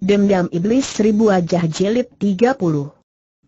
Dendam Iblis Seribu Wajah Jelit 30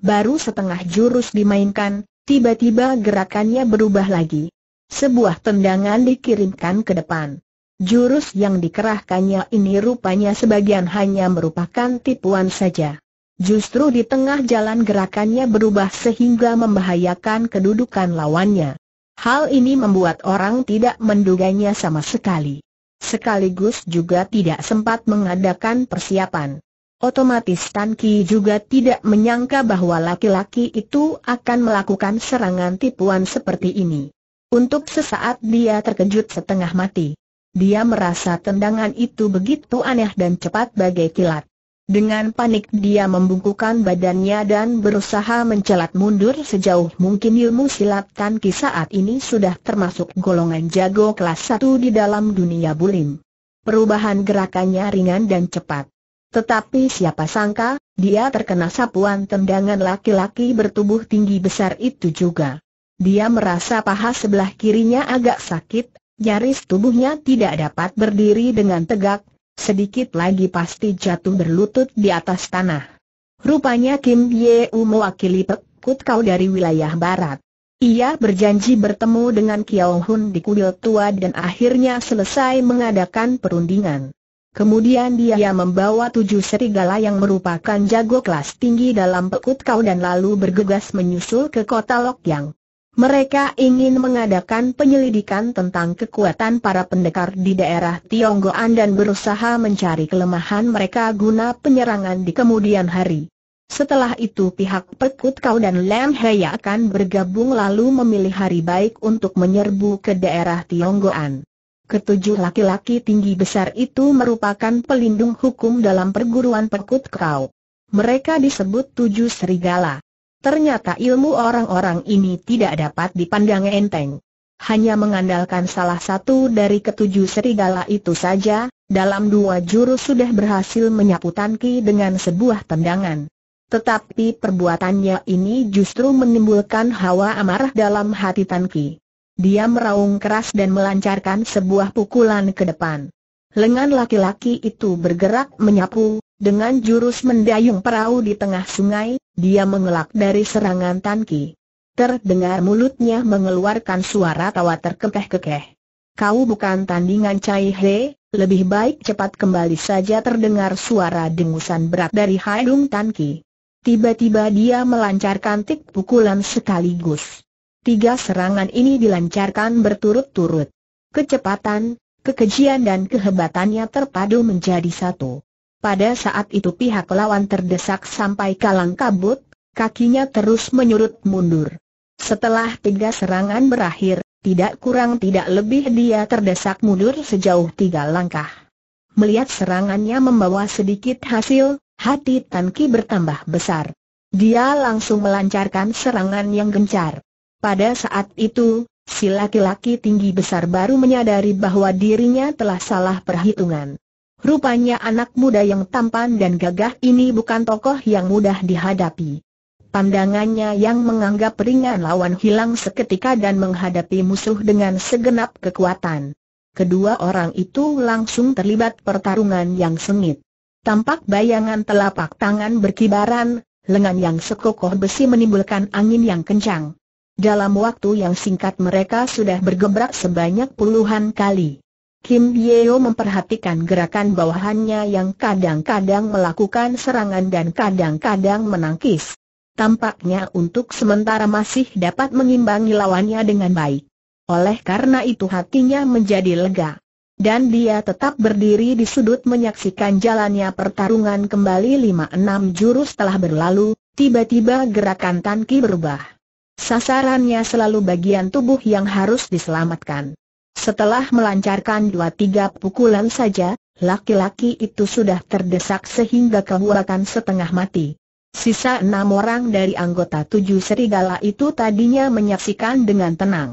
Baru setengah jurus dimainkan, tiba-tiba gerakannya berubah lagi. Sebuah tendangan dikirimkan ke depan. Jurus yang dikerahkannya ini rupanya sebagian hanya merupakan tipuan saja. Justru di tengah jalan gerakannya berubah sehingga membahayakan kedudukan lawannya. Hal ini membuat orang tidak menduganya sama sekali sekaligus juga tidak sempat mengadakan persiapan. Otomatis Tan Ki juga tidak menyangka bahwa laki-laki itu akan melakukan serangan tipuan seperti ini. Untuk sesaat dia terkejut setengah mati. Dia merasa tendangan itu begitu aneh dan cepat bagai kilat. Dengan panik dia membungkukan badannya dan berusaha mencelat mundur sejauh mungkin ilmu silat Tan saat ini sudah termasuk golongan jago kelas 1 di dalam dunia bulim. Perubahan gerakannya ringan dan cepat. Tetapi siapa sangka, dia terkena sapuan tendangan laki-laki bertubuh tinggi besar itu juga. Dia merasa paha sebelah kirinya agak sakit, nyaris tubuhnya tidak dapat berdiri dengan tegak, sedikit lagi pasti jatuh berlutut di atas tanah. Rupanya Kim Ye U mewakili pekut Kau dari wilayah barat. Ia berjanji bertemu dengan Kiao Hun di kuil tua dan akhirnya selesai mengadakan perundingan. Kemudian dia membawa tujuh serigala yang merupakan jago kelas tinggi dalam pekut kau dan lalu bergegas menyusul ke kota Lok Yang. Mereka ingin mengadakan penyelidikan tentang kekuatan para pendekar di daerah Tionggoan dan berusaha mencari kelemahan mereka guna penyerangan di kemudian hari. Setelah itu pihak Pekut Kau dan Lam Heya akan bergabung lalu memilih hari baik untuk menyerbu ke daerah Tionggoan. Ketujuh laki-laki tinggi besar itu merupakan pelindung hukum dalam perguruan Pekut Kau. Mereka disebut tujuh serigala. Ternyata ilmu orang-orang ini tidak dapat dipandang enteng. Hanya mengandalkan salah satu dari ketujuh serigala itu saja, dalam dua jurus sudah berhasil menyapu Tanki dengan sebuah tendangan. Tetapi perbuatannya ini justru menimbulkan hawa amarah dalam hati Tanki. Dia meraung keras dan melancarkan sebuah pukulan ke depan. Lengan laki-laki itu bergerak menyapu, dengan jurus mendayung perahu di tengah sungai, dia mengelak dari serangan Tan Terdengar mulutnya mengeluarkan suara tawa terkekeh-kekeh. Kau bukan tandingan Cai He, lebih baik cepat kembali saja terdengar suara dengusan berat dari Haidung Tan Tiba-tiba dia melancarkan tik pukulan sekaligus. Tiga serangan ini dilancarkan berturut-turut. Kecepatan, kekejian dan kehebatannya terpadu menjadi satu. Pada saat itu pihak lawan terdesak sampai kalang kabut, kakinya terus menyurut mundur. Setelah tiga serangan berakhir, tidak kurang tidak lebih dia terdesak mundur sejauh tiga langkah. Melihat serangannya membawa sedikit hasil, hati Tan Ki bertambah besar. Dia langsung melancarkan serangan yang gencar. Pada saat itu, si laki-laki tinggi besar baru menyadari bahwa dirinya telah salah perhitungan. Rupanya anak muda yang tampan dan gagah ini bukan tokoh yang mudah dihadapi. Pandangannya yang menganggap ringan lawan hilang seketika dan menghadapi musuh dengan segenap kekuatan. Kedua orang itu langsung terlibat pertarungan yang sengit. Tampak bayangan telapak tangan berkibaran, lengan yang sekokoh besi menimbulkan angin yang kencang. Dalam waktu yang singkat mereka sudah bergebrak sebanyak puluhan kali. Kim Yeo memperhatikan gerakan bawahannya yang kadang-kadang melakukan serangan dan kadang-kadang menangkis. Tampaknya untuk sementara masih dapat mengimbangi lawannya dengan baik. Oleh karena itu hatinya menjadi lega. Dan dia tetap berdiri di sudut menyaksikan jalannya pertarungan kembali 5-6 jurus telah berlalu, tiba-tiba gerakan Tan Ki berubah. Sasarannya selalu bagian tubuh yang harus diselamatkan. Setelah melancarkan dua tiga pukulan saja, laki-laki itu sudah terdesak sehingga kehuakan setengah mati. Sisa enam orang dari anggota tujuh serigala itu tadinya menyaksikan dengan tenang.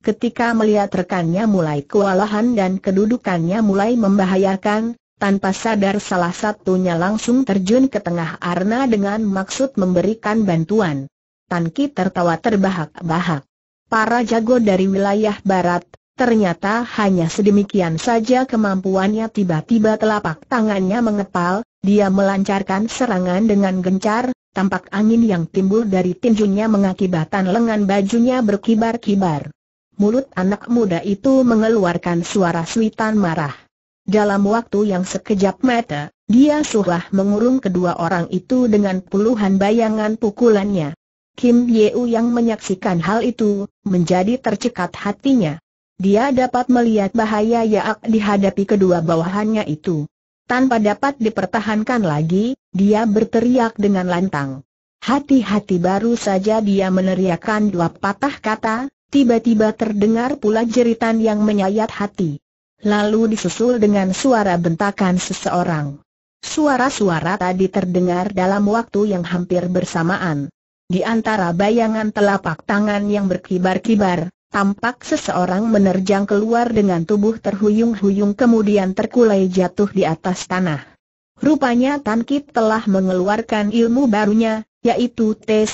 Ketika melihat rekannya mulai kewalahan dan kedudukannya mulai membahayakan, tanpa sadar salah satunya langsung terjun ke tengah arna dengan maksud memberikan bantuan. Tan tertawa terbahak-bahak. Para jago dari wilayah barat, Ternyata hanya sedemikian saja kemampuannya tiba-tiba telapak tangannya mengepal, dia melancarkan serangan dengan gencar, tampak angin yang timbul dari tinjunya mengakibatkan lengan bajunya berkibar-kibar. Mulut anak muda itu mengeluarkan suara suitan marah. Dalam waktu yang sekejap mata, dia sudah mengurung kedua orang itu dengan puluhan bayangan pukulannya. Kim Yeu yang menyaksikan hal itu, menjadi tercekat hatinya. Dia dapat melihat bahaya yang dihadapi kedua bawahannya itu. Tanpa dapat dipertahankan lagi, dia berteriak dengan lantang. Hati-hati baru saja dia meneriakkan dua patah kata, tiba-tiba terdengar pula jeritan yang menyayat hati. Lalu disusul dengan suara bentakan seseorang. Suara-suara tadi terdengar dalam waktu yang hampir bersamaan. Di antara bayangan telapak tangan yang berkibar-kibar, tampak seseorang menerjang keluar dengan tubuh terhuyung-huyung kemudian terkulai jatuh di atas tanah. Rupanya Tan Kit telah mengeluarkan ilmu barunya, yaitu Te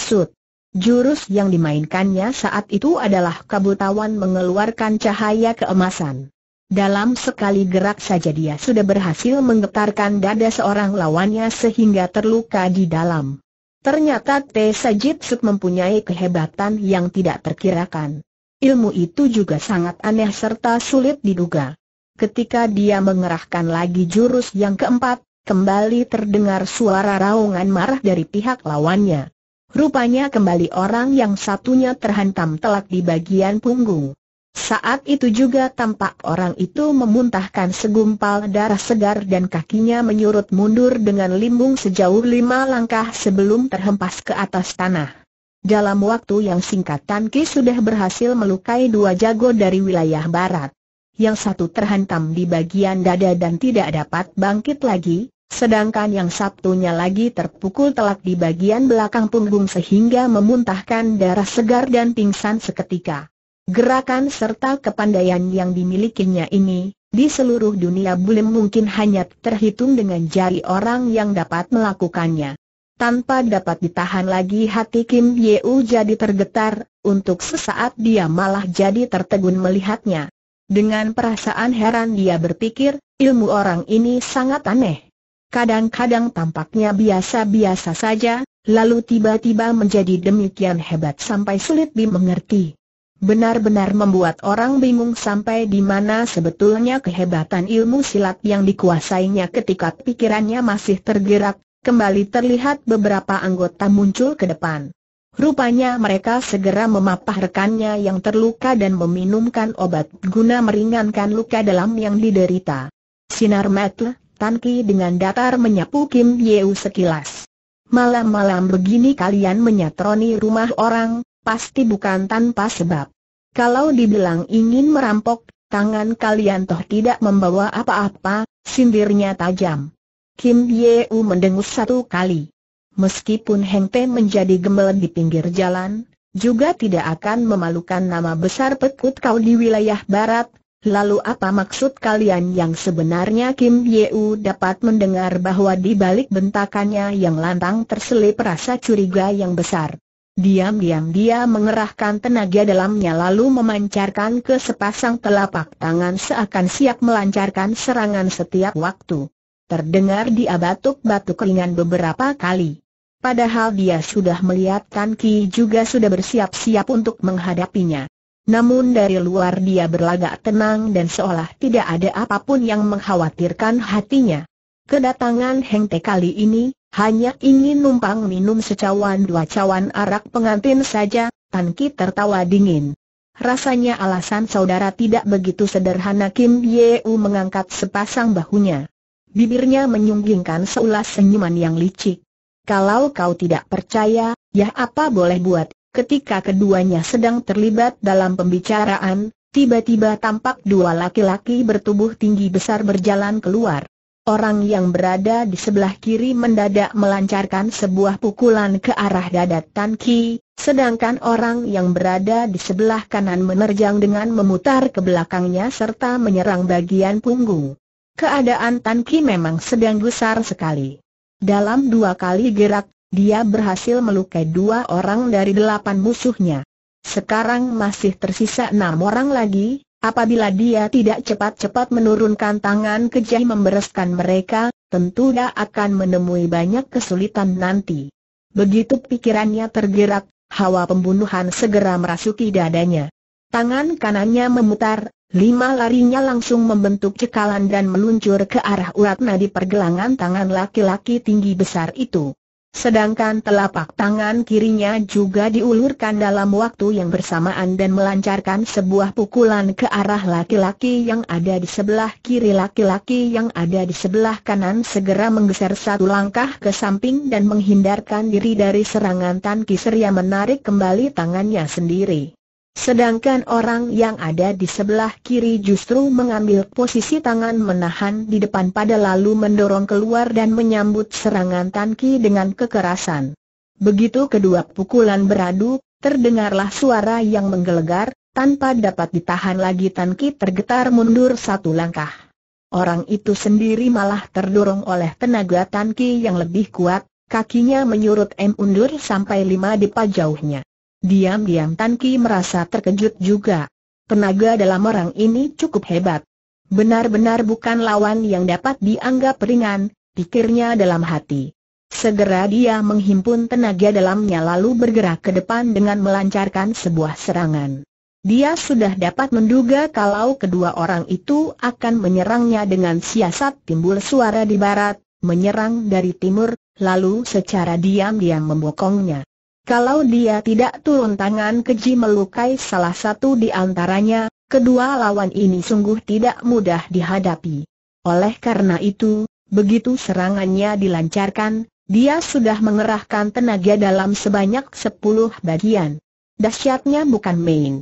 Sut. Jurus yang dimainkannya saat itu adalah kabutawan mengeluarkan cahaya keemasan. Dalam sekali gerak saja dia sudah berhasil menggetarkan dada seorang lawannya sehingga terluka di dalam. Ternyata T. Sajitsuk mempunyai kehebatan yang tidak terkirakan. Ilmu itu juga sangat aneh serta sulit diduga. Ketika dia mengerahkan lagi jurus yang keempat, kembali terdengar suara raungan marah dari pihak lawannya. Rupanya kembali orang yang satunya terhantam telak di bagian punggung. Saat itu juga tampak orang itu memuntahkan segumpal darah segar dan kakinya menyurut mundur dengan limbung sejauh lima langkah sebelum terhempas ke atas tanah. Dalam waktu yang singkat Tan Ki sudah berhasil melukai dua jago dari wilayah barat. Yang satu terhantam di bagian dada dan tidak dapat bangkit lagi, sedangkan yang satunya lagi terpukul telak di bagian belakang punggung sehingga memuntahkan darah segar dan pingsan seketika. Gerakan serta kepandaian yang dimilikinya ini, di seluruh dunia bulim mungkin hanya terhitung dengan jari orang yang dapat melakukannya. Tanpa dapat ditahan lagi hati Kim Yeu jadi tergetar, untuk sesaat dia malah jadi tertegun melihatnya. Dengan perasaan heran dia berpikir, ilmu orang ini sangat aneh. Kadang-kadang tampaknya biasa-biasa saja, lalu tiba-tiba menjadi demikian hebat sampai sulit dimengerti. Benar-benar membuat orang bingung sampai di mana sebetulnya kehebatan ilmu silat yang dikuasainya ketika pikirannya masih tergerak, kembali terlihat beberapa anggota muncul ke depan. Rupanya mereka segera memapah rekannya yang terluka dan meminumkan obat guna meringankan luka dalam yang diderita. Sinar mata, Tan dengan datar menyapu Kim Yeu sekilas. Malam-malam begini kalian menyatroni rumah orang, pasti bukan tanpa sebab. Kalau dibilang ingin merampok, tangan kalian toh tidak membawa apa-apa, sindirnya tajam. Kim Ye-u mendengus satu kali. Meskipun Heng Te menjadi gemelan di pinggir jalan, juga tidak akan memalukan nama besar pekut kau di wilayah barat, lalu apa maksud kalian yang sebenarnya Kim Ye-u dapat mendengar bahwa di balik bentakannya yang lantang terselip rasa curiga yang besar. Diam-diam dia mengerahkan tenaga dalamnya lalu memancarkan ke sepasang telapak tangan seakan siap melancarkan serangan setiap waktu. Terdengar dia batuk-batuk ringan beberapa kali. Padahal dia sudah melihat Tan Ki juga sudah bersiap-siap untuk menghadapinya. Namun dari luar dia berlagak tenang dan seolah tidak ada apapun yang mengkhawatirkan hatinya. Kedatangan Heng Te kali ini, hanya ingin numpang minum secawan dua cawan arak pengantin saja, Tan Ki tertawa dingin. Rasanya alasan saudara tidak begitu sederhana Kim Ye U mengangkat sepasang bahunya. Bibirnya menyunggingkan seulas senyuman yang licik. Kalau kau tidak percaya, ya apa boleh buat, ketika keduanya sedang terlibat dalam pembicaraan, tiba-tiba tampak dua laki-laki bertubuh tinggi besar berjalan keluar orang yang berada di sebelah kiri mendadak melancarkan sebuah pukulan ke arah dada Tan Ki, sedangkan orang yang berada di sebelah kanan menerjang dengan memutar ke belakangnya serta menyerang bagian punggung. Keadaan Tan Ki memang sedang gusar sekali. Dalam dua kali gerak, dia berhasil melukai dua orang dari delapan musuhnya. Sekarang masih tersisa enam orang lagi, Apabila dia tidak cepat-cepat menurunkan tangan kejai membereskan mereka, tentu dia akan menemui banyak kesulitan nanti. Begitu pikirannya tergerak, hawa pembunuhan segera merasuki dadanya. Tangan kanannya memutar, lima larinya langsung membentuk cekalan dan meluncur ke arah urat nadi pergelangan tangan laki-laki tinggi besar itu. Sedangkan telapak tangan kirinya juga diulurkan dalam waktu yang bersamaan dan melancarkan sebuah pukulan ke arah laki-laki yang ada di sebelah kiri laki-laki yang ada di sebelah kanan segera menggeser satu langkah ke samping dan menghindarkan diri dari serangan Tan Kiser yang menarik kembali tangannya sendiri. Sedangkan orang yang ada di sebelah kiri justru mengambil posisi tangan menahan di depan pada lalu mendorong keluar dan menyambut serangan Tan dengan kekerasan. Begitu kedua pukulan beradu, terdengarlah suara yang menggelegar, tanpa dapat ditahan lagi Tan tergetar mundur satu langkah. Orang itu sendiri malah terdorong oleh tenaga Tan yang lebih kuat, kakinya menyurut M undur sampai lima dipa jauhnya. Diam-diam Tan Ki merasa terkejut juga. Tenaga dalam orang ini cukup hebat. Benar-benar bukan lawan yang dapat dianggap ringan, pikirnya dalam hati. Segera dia menghimpun tenaga dalamnya lalu bergerak ke depan dengan melancarkan sebuah serangan. Dia sudah dapat menduga kalau kedua orang itu akan menyerangnya dengan siasat timbul suara di barat, menyerang dari timur, lalu secara diam-diam membokongnya. Kalau dia tidak turun tangan keji melukai salah satu di antaranya, kedua lawan ini sungguh tidak mudah dihadapi. Oleh karena itu, begitu serangannya dilancarkan, dia sudah mengerahkan tenaga dalam sebanyak sepuluh bagian. Dasyatnya bukan main.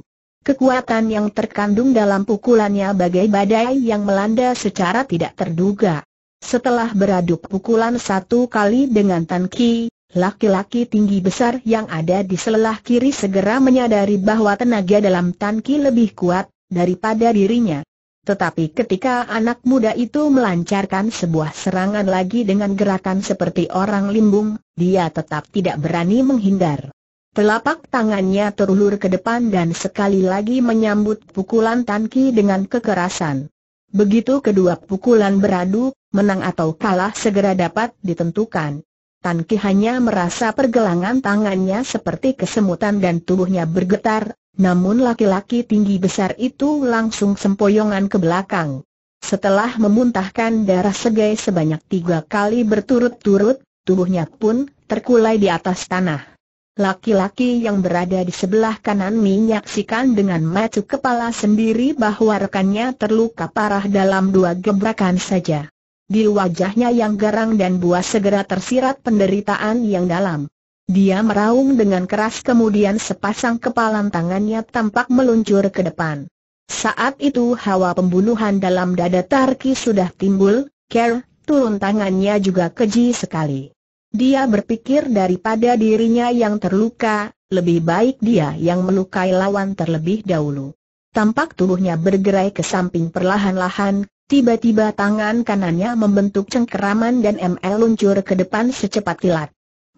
Kekuatan yang terkandung dalam pukulannya bagai badai yang melanda secara tidak terduga. Setelah beradu pukulan satu kali dengan Tan Ki, Laki-laki tinggi besar yang ada di sebelah kiri segera menyadari bahwa tenaga dalam tanki lebih kuat daripada dirinya. Tetapi ketika anak muda itu melancarkan sebuah serangan lagi dengan gerakan seperti orang limbung, dia tetap tidak berani menghindar. Telapak tangannya terulur ke depan dan sekali lagi menyambut pukulan tanki dengan kekerasan. Begitu kedua pukulan beradu, menang atau kalah segera dapat ditentukan. Tan Ki hanya merasa pergelangan tangannya seperti kesemutan dan tubuhnya bergetar, namun laki-laki tinggi besar itu langsung sempoyongan ke belakang. Setelah memuntahkan darah segai sebanyak tiga kali berturut-turut, tubuhnya pun terkulai di atas tanah. Laki-laki yang berada di sebelah kanan menyaksikan dengan macu kepala sendiri bahwa rekannya terluka parah dalam dua gebrakan saja. Di wajahnya yang garang dan buas segera tersirat penderitaan yang dalam. Dia meraung dengan keras kemudian sepasang kepalan tangannya tampak meluncur ke depan. Saat itu hawa pembunuhan dalam dada Tarki sudah timbul, Ker, turun tangannya juga keji sekali. Dia berpikir daripada dirinya yang terluka, lebih baik dia yang melukai lawan terlebih dahulu. Tampak tubuhnya bergerai ke samping perlahan-lahan, Tiba-tiba tangan kanannya membentuk cengkeraman dan ML luncur ke depan secepat kilat.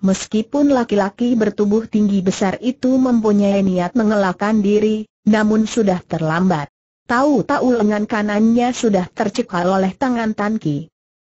Meskipun laki-laki bertubuh tinggi besar itu mempunyai niat mengelakkan diri, namun sudah terlambat. Tahu-tahu lengan kanannya sudah tercekal oleh tangan Tan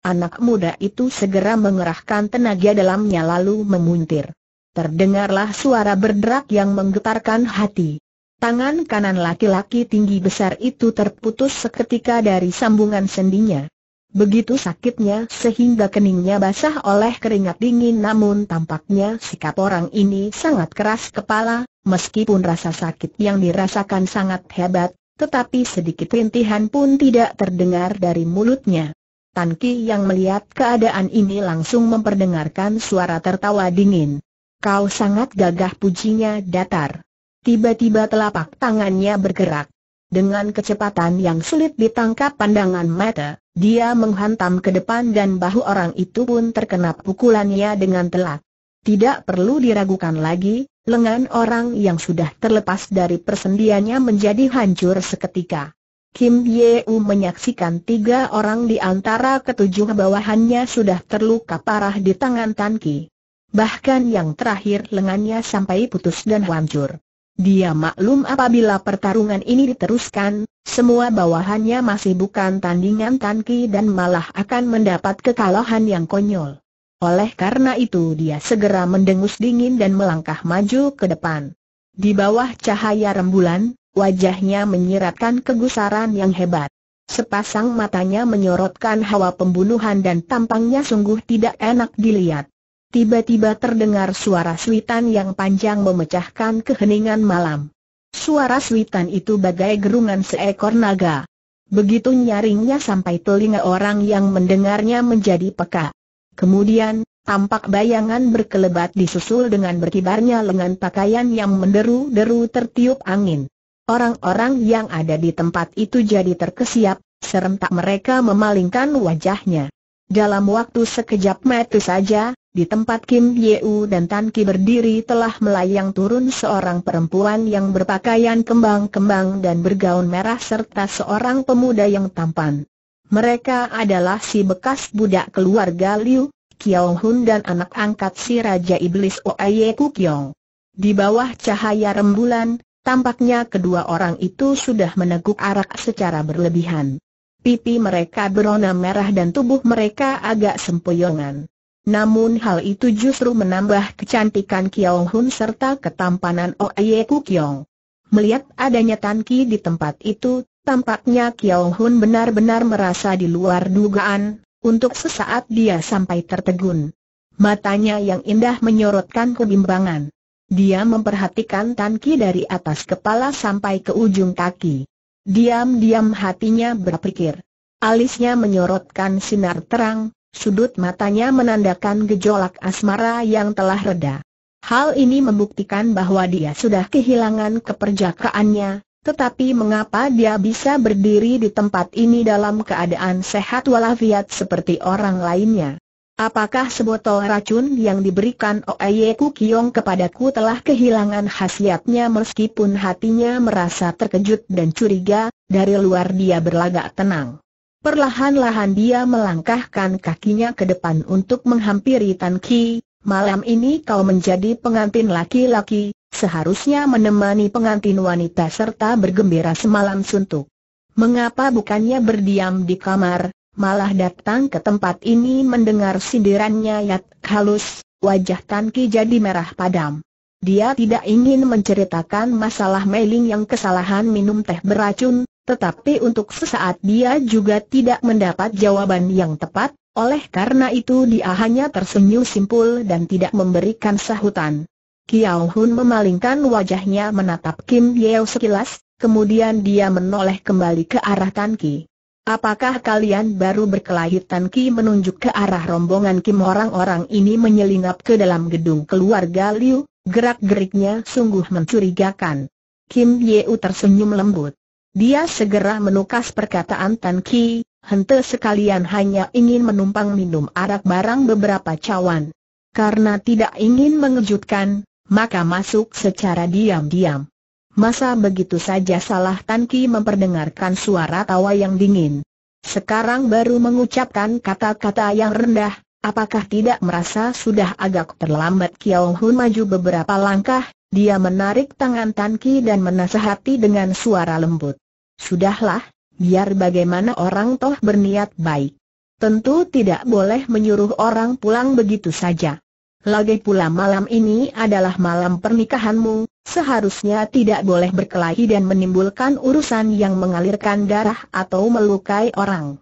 Anak muda itu segera mengerahkan tenaga dalamnya lalu memuntir. Terdengarlah suara berderak yang menggetarkan hati. Tangan kanan laki-laki tinggi besar itu terputus seketika dari sambungan sendinya. Begitu sakitnya sehingga keningnya basah oleh keringat dingin namun tampaknya sikap orang ini sangat keras kepala, meskipun rasa sakit yang dirasakan sangat hebat, tetapi sedikit rintihan pun tidak terdengar dari mulutnya. Tan Ki yang melihat keadaan ini langsung memperdengarkan suara tertawa dingin. Kau sangat gagah pujinya datar. Tiba-tiba telapak tangannya bergerak. Dengan kecepatan yang sulit ditangkap pandangan mata, dia menghantam ke depan dan bahu orang itu pun terkena pukulannya dengan telak. Tidak perlu diragukan lagi, lengan orang yang sudah terlepas dari persendiannya menjadi hancur seketika. Kim ye Yeu menyaksikan tiga orang di antara ketujuh bawahannya sudah terluka parah di tangan Tan Ki. Bahkan yang terakhir lengannya sampai putus dan hancur. Dia maklum apabila pertarungan ini diteruskan, semua bawahannya masih bukan tandingan Tanki dan malah akan mendapat kekalahan yang konyol. Oleh karena itu dia segera mendengus dingin dan melangkah maju ke depan. Di bawah cahaya rembulan, wajahnya menyiratkan kegusaran yang hebat. Sepasang matanya menyorotkan hawa pembunuhan dan tampangnya sungguh tidak enak dilihat tiba-tiba terdengar suara suitan yang panjang memecahkan keheningan malam. Suara suitan itu bagai gerungan seekor naga. Begitu nyaringnya sampai telinga orang yang mendengarnya menjadi peka. Kemudian, tampak bayangan berkelebat disusul dengan berkibarnya lengan pakaian yang menderu-deru tertiup angin. Orang-orang yang ada di tempat itu jadi terkesiap, serentak mereka memalingkan wajahnya. Dalam waktu sekejap mata saja, di tempat Kim Yeu dan Tan Ki berdiri telah melayang turun seorang perempuan yang berpakaian kembang-kembang dan bergaun merah serta seorang pemuda yang tampan. Mereka adalah si bekas budak keluarga Liu, Kiao Hun dan anak angkat si Raja Iblis Ku Kukyong. Di bawah cahaya rembulan, tampaknya kedua orang itu sudah meneguk arak secara berlebihan. Pipi mereka berona merah dan tubuh mereka agak sempoyongan. Namun hal itu justru menambah kecantikan Kiao Hun serta ketampanan Oye Ku Kiong. Melihat adanya Tan Ki di tempat itu, tampaknya Kiao Hun benar-benar merasa di luar dugaan, untuk sesaat dia sampai tertegun. Matanya yang indah menyorotkan kebimbangan. Dia memperhatikan Tan Ki dari atas kepala sampai ke ujung kaki. Diam-diam hatinya berpikir. Alisnya menyorotkan sinar terang, sudut matanya menandakan gejolak asmara yang telah reda. Hal ini membuktikan bahwa dia sudah kehilangan keperjakaannya, tetapi mengapa dia bisa berdiri di tempat ini dalam keadaan sehat walafiat seperti orang lainnya? Apakah sebotol racun yang diberikan Oeye Kukiong kepadaku telah kehilangan khasiatnya meskipun hatinya merasa terkejut dan curiga, dari luar dia berlagak tenang. Perlahan-lahan dia melangkahkan kakinya ke depan untuk menghampiri Tan Ki, malam ini kau menjadi pengantin laki-laki, seharusnya menemani pengantin wanita serta bergembira semalam suntuk. Mengapa bukannya berdiam di kamar, malah datang ke tempat ini mendengar sindirannya Yat halus, wajah Tan Ki jadi merah padam. Dia tidak ingin menceritakan masalah Meiling yang kesalahan minum teh beracun, tetapi untuk sesaat dia juga tidak mendapat jawaban yang tepat, oleh karena itu dia hanya tersenyum simpul dan tidak memberikan sahutan. Kiao Hun memalingkan wajahnya menatap Kim Yeo sekilas, kemudian dia menoleh kembali ke arah Tan Ki. Apakah kalian baru berkelahi Tan Ki menunjuk ke arah rombongan Kim orang-orang ini menyelinap ke dalam gedung keluarga Liu, gerak-geriknya sungguh mencurigakan. Kim Yeo tersenyum lembut. Dia segera menukas perkataan Tan Ki, hente sekalian hanya ingin menumpang minum arak barang beberapa cawan. Karena tidak ingin mengejutkan, maka masuk secara diam-diam. Masa begitu saja salah Tan Ki memperdengarkan suara tawa yang dingin. Sekarang baru mengucapkan kata-kata yang rendah, apakah tidak merasa sudah agak terlambat Kiao Hun maju beberapa langkah, dia menarik tangan Tan Ki dan menasehati dengan suara lembut. Sudahlah, biar bagaimana orang toh berniat baik. Tentu tidak boleh menyuruh orang pulang begitu saja. Lagi pula malam ini adalah malam pernikahanmu, seharusnya tidak boleh berkelahi dan menimbulkan urusan yang mengalirkan darah atau melukai orang.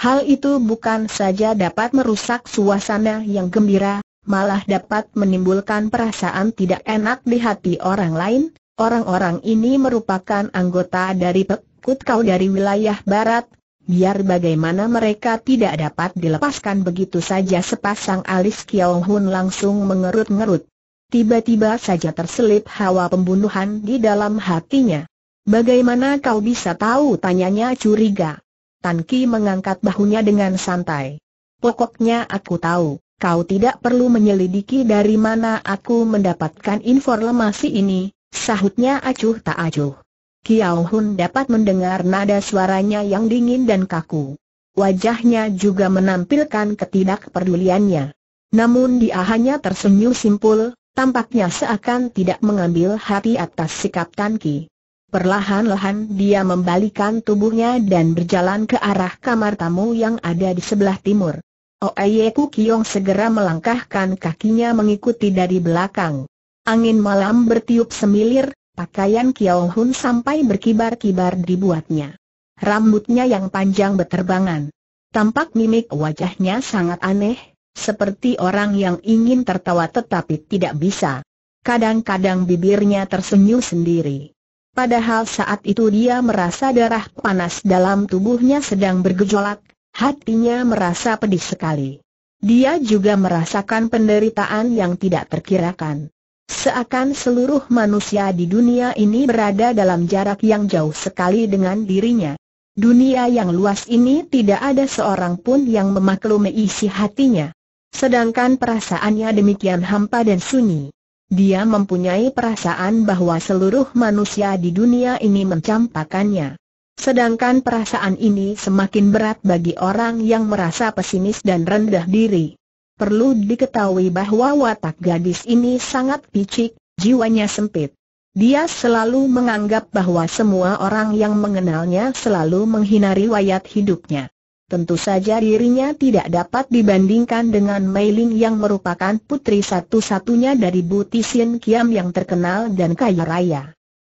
Hal itu bukan saja dapat merusak suasana yang gembira, malah dapat menimbulkan perasaan tidak enak di hati orang lain. Orang-orang ini merupakan anggota dari PEK ikut kau dari wilayah barat, biar bagaimana mereka tidak dapat dilepaskan begitu saja sepasang alis Kiao Hun langsung mengerut-ngerut. Tiba-tiba saja terselip hawa pembunuhan di dalam hatinya. Bagaimana kau bisa tahu? tanyanya curiga. Tan Ki mengangkat bahunya dengan santai. Pokoknya aku tahu, kau tidak perlu menyelidiki dari mana aku mendapatkan informasi ini, sahutnya acuh tak acuh. Kiao Hun dapat mendengar nada suaranya yang dingin dan kaku. Wajahnya juga menampilkan ketidakperduliannya. Namun dia hanya tersenyum simpul, tampaknya seakan tidak mengambil hati atas sikap Tan Ki. Perlahan-lahan dia membalikan tubuhnya dan berjalan ke arah kamar tamu yang ada di sebelah timur. Oeyeku Kiong segera melangkahkan kakinya mengikuti dari belakang. Angin malam bertiup semilir, Pakaian Kiao Hun sampai berkibar-kibar dibuatnya. Rambutnya yang panjang beterbangan. Tampak mimik wajahnya sangat aneh, seperti orang yang ingin tertawa tetapi tidak bisa. Kadang-kadang bibirnya tersenyum sendiri. Padahal saat itu dia merasa darah panas dalam tubuhnya sedang bergejolak, hatinya merasa pedih sekali. Dia juga merasakan penderitaan yang tidak terkirakan. Seakan seluruh manusia di dunia ini berada dalam jarak yang jauh sekali dengan dirinya. Dunia yang luas ini tidak ada seorang pun yang memaklumi isi hatinya. Sedangkan perasaannya demikian hampa dan sunyi. Dia mempunyai perasaan bahwa seluruh manusia di dunia ini mencampakannya. Sedangkan perasaan ini semakin berat bagi orang yang merasa pesimis dan rendah diri. Perlu diketahui bahwa watak gadis ini sangat picik, jiwanya sempit. Dia selalu menganggap bahwa semua orang yang mengenalnya selalu menghina riwayat hidupnya. Tentu saja dirinya tidak dapat dibandingkan dengan Mei Ling yang merupakan putri satu-satunya dari Butisin Kiam yang terkenal dan kaya raya.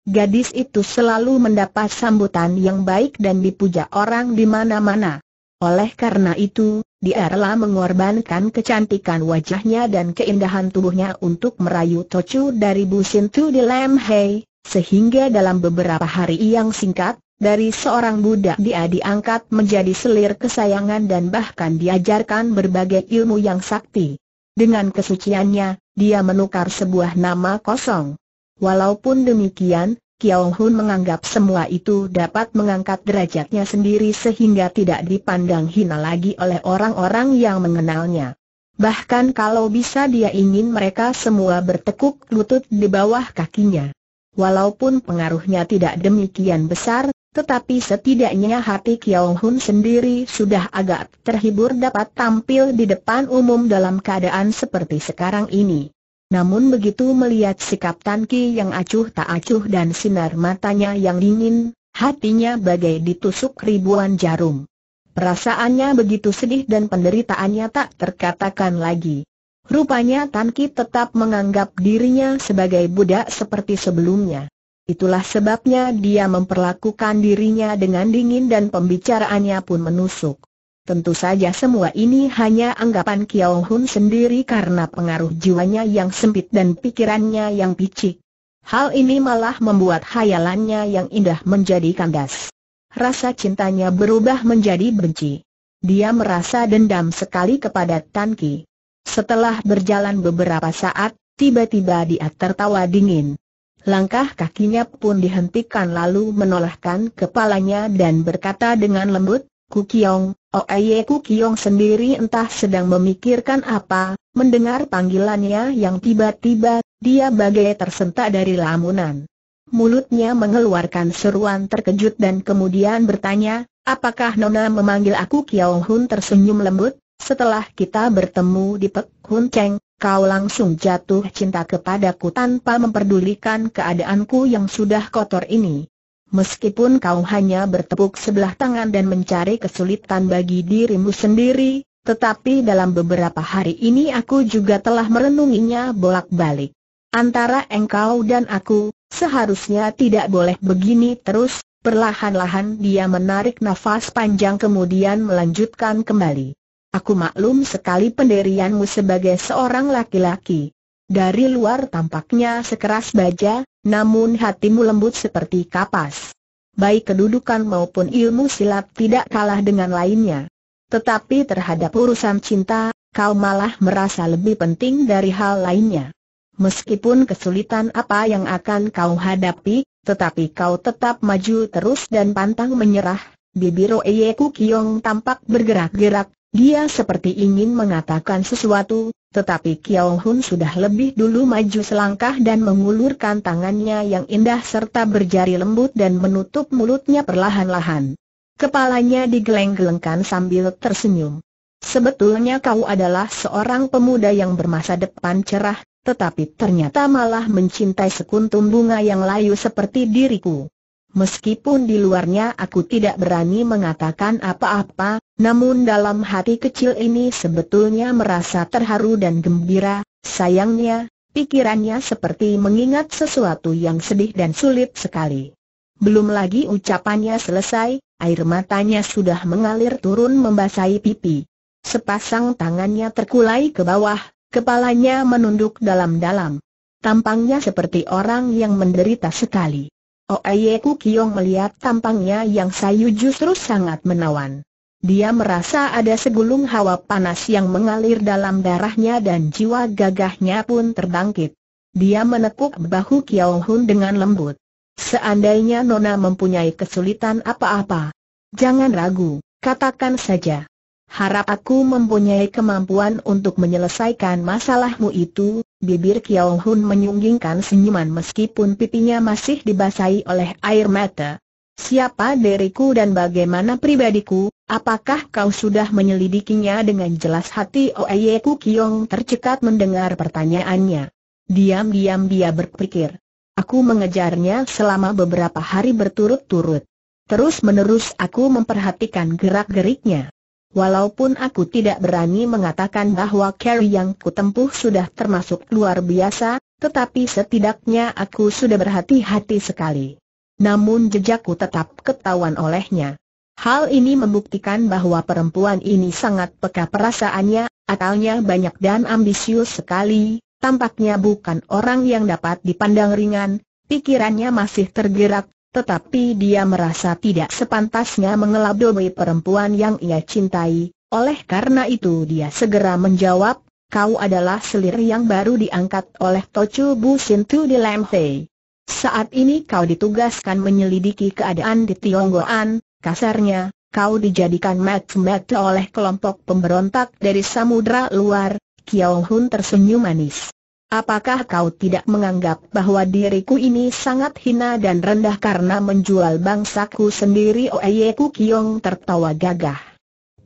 Gadis itu selalu mendapat sambutan yang baik dan dipuja orang di mana-mana. Oleh karena itu, dia rela mengorbankan kecantikan wajahnya dan keindahan tubuhnya untuk merayu Tochu dari Busin Tu di Lam Hei, sehingga dalam beberapa hari yang singkat, dari seorang budak dia diangkat menjadi selir kesayangan dan bahkan diajarkan berbagai ilmu yang sakti. Dengan kesuciannya, dia menukar sebuah nama kosong. Walaupun demikian, Kiao Hun menganggap semua itu dapat mengangkat derajatnya sendiri sehingga tidak dipandang hina lagi oleh orang-orang yang mengenalnya. Bahkan kalau bisa dia ingin mereka semua bertekuk lutut di bawah kakinya. Walaupun pengaruhnya tidak demikian besar, tetapi setidaknya hati Kiao Hun sendiri sudah agak terhibur dapat tampil di depan umum dalam keadaan seperti sekarang ini. Namun begitu melihat sikap Tanki yang acuh tak acuh dan sinar matanya yang dingin, hatinya bagai ditusuk ribuan jarum. Perasaannya begitu sedih dan penderitaannya tak terkatakan lagi. Rupanya Tanki tetap menganggap dirinya sebagai budak seperti sebelumnya. Itulah sebabnya dia memperlakukan dirinya dengan dingin dan pembicaraannya pun menusuk. Tentu saja semua ini hanya anggapan Kiao Hun sendiri karena pengaruh jiwanya yang sempit dan pikirannya yang picik. Hal ini malah membuat hayalannya yang indah menjadi kandas. Rasa cintanya berubah menjadi benci. Dia merasa dendam sekali kepada Tan Ki. Setelah berjalan beberapa saat, tiba-tiba dia tertawa dingin. Langkah kakinya pun dihentikan lalu menolehkan kepalanya dan berkata dengan lembut, Kukiong, Oeye oh Kukiong sendiri entah sedang memikirkan apa, mendengar panggilannya yang tiba-tiba, dia bagai tersentak dari lamunan. Mulutnya mengeluarkan seruan terkejut dan kemudian bertanya, apakah Nona memanggil aku Kiong Hun tersenyum lembut, setelah kita bertemu di Pek Hun Cheng, kau langsung jatuh cinta kepadaku tanpa memperdulikan keadaanku yang sudah kotor ini. Meskipun kau hanya bertepuk sebelah tangan dan mencari kesulitan bagi dirimu sendiri, tetapi dalam beberapa hari ini aku juga telah merenunginya bolak-balik. Antara engkau dan aku, seharusnya tidak boleh begini terus, perlahan-lahan dia menarik nafas panjang kemudian melanjutkan kembali. Aku maklum sekali penderianmu sebagai seorang laki-laki. Dari luar tampaknya sekeras baja, namun hatimu lembut seperti kapas. Baik kedudukan maupun ilmu silat tidak kalah dengan lainnya. Tetapi terhadap urusan cinta, kau malah merasa lebih penting dari hal lainnya. Meskipun kesulitan apa yang akan kau hadapi, tetapi kau tetap maju terus dan pantang menyerah, bibir Oye Ku Kiong tampak bergerak-gerak, dia seperti ingin mengatakan sesuatu, tetapi Kiao Hun sudah lebih dulu maju selangkah dan mengulurkan tangannya yang indah serta berjari lembut dan menutup mulutnya perlahan-lahan. Kepalanya digeleng-gelengkan sambil tersenyum. Sebetulnya kau adalah seorang pemuda yang bermasa depan cerah, tetapi ternyata malah mencintai sekuntum bunga yang layu seperti diriku. Meskipun di luarnya aku tidak berani mengatakan apa-apa, namun dalam hati kecil ini sebetulnya merasa terharu dan gembira, sayangnya, pikirannya seperti mengingat sesuatu yang sedih dan sulit sekali. Belum lagi ucapannya selesai, air matanya sudah mengalir turun membasahi pipi. Sepasang tangannya terkulai ke bawah, kepalanya menunduk dalam-dalam. Tampangnya seperti orang yang menderita sekali. Oyeku Kiong melihat tampangnya yang sayu justru sangat menawan. Dia merasa ada segulung hawa panas yang mengalir dalam darahnya dan jiwa gagahnya pun terbangkit. Dia menekuk bahu Kiao Hun dengan lembut. Seandainya Nona mempunyai kesulitan apa-apa, jangan ragu, katakan saja. Harap aku mempunyai kemampuan untuk menyelesaikan masalahmu itu, bibir Kiao Hun menyunggingkan senyuman meskipun pipinya masih dibasahi oleh air mata. Siapa diriku dan bagaimana pribadiku, apakah kau sudah menyelidikinya dengan jelas hati Oh Oeyeku Kiong tercekat mendengar pertanyaannya. Diam-diam dia berpikir. Aku mengejarnya selama beberapa hari berturut-turut. Terus menerus aku memperhatikan gerak-geriknya. Walaupun aku tidak berani mengatakan bahwa carry yang kutempuh sudah termasuk luar biasa, tetapi setidaknya aku sudah berhati-hati sekali. Namun jejakku tetap ketahuan olehnya. Hal ini membuktikan bahwa perempuan ini sangat peka perasaannya, akalnya banyak dan ambisius sekali, tampaknya bukan orang yang dapat dipandang ringan, pikirannya masih tergerak, tetapi dia merasa tidak sepantasnya mengelabui perempuan yang ia cintai, oleh karena itu dia segera menjawab, kau adalah selir yang baru diangkat oleh Tochu Bu Sintu di Lemhei. Saat ini kau ditugaskan menyelidiki keadaan di Tionggoan, kasarnya, kau dijadikan mat-mat oleh kelompok pemberontak dari samudra luar, Kiao Hun tersenyum manis. Apakah kau tidak menganggap bahwa diriku ini sangat hina dan rendah karena menjual bangsaku sendiri? Oeyeku Kiong tertawa gagah.